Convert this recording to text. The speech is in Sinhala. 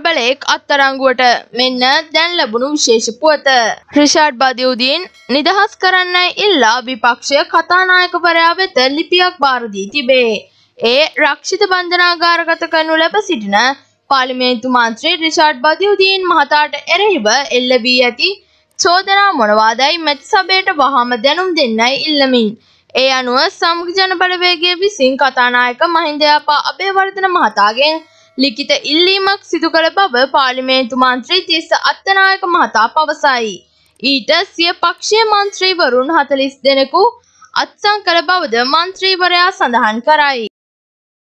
ප්‍රබලයෙක් අත්තරංගුවට මෙන්න දැන් ලැබුණු විශේෂ පුවත. රිෂාඩ් බදියුදීන් නිදහස් කරන්න ඉල්ලා විපක්ෂය කතානායකවරයා වෙත ලිපියක් භාරදී තිබේ. ඒ රක්ෂිත බන්ධනාගාරගත කරනු ලැබ සිටින පාලිමේන්තු මන්ත්‍රී රිෂාඩ් බදියුදීන් මහතාට එරෙහිව එල්ල වී ඇති චෝදනා මොනවාදයි මැති සභයට වහාම දැනුම් දෙන්නයි ඉල්ලමින්. ඒ අනුව සමග ජන බලවේගය විසින් කතානායක මහින්දයාපා අබේවර්ධන මහතාගේ ලිඛිත ඉල්ලීමක් සිදු කළ බව පාර්ලිමේන්තු මන්ත්‍රී තිස්ස අත්තනායක මහතා පවසයි. ඊට සිය පක්ෂයේ මන්ත්‍රීවරුන් 40 දෙනෙකු අත්සන් කළ බවද මන්ත්‍රීවරයා සඳහන් කරයි.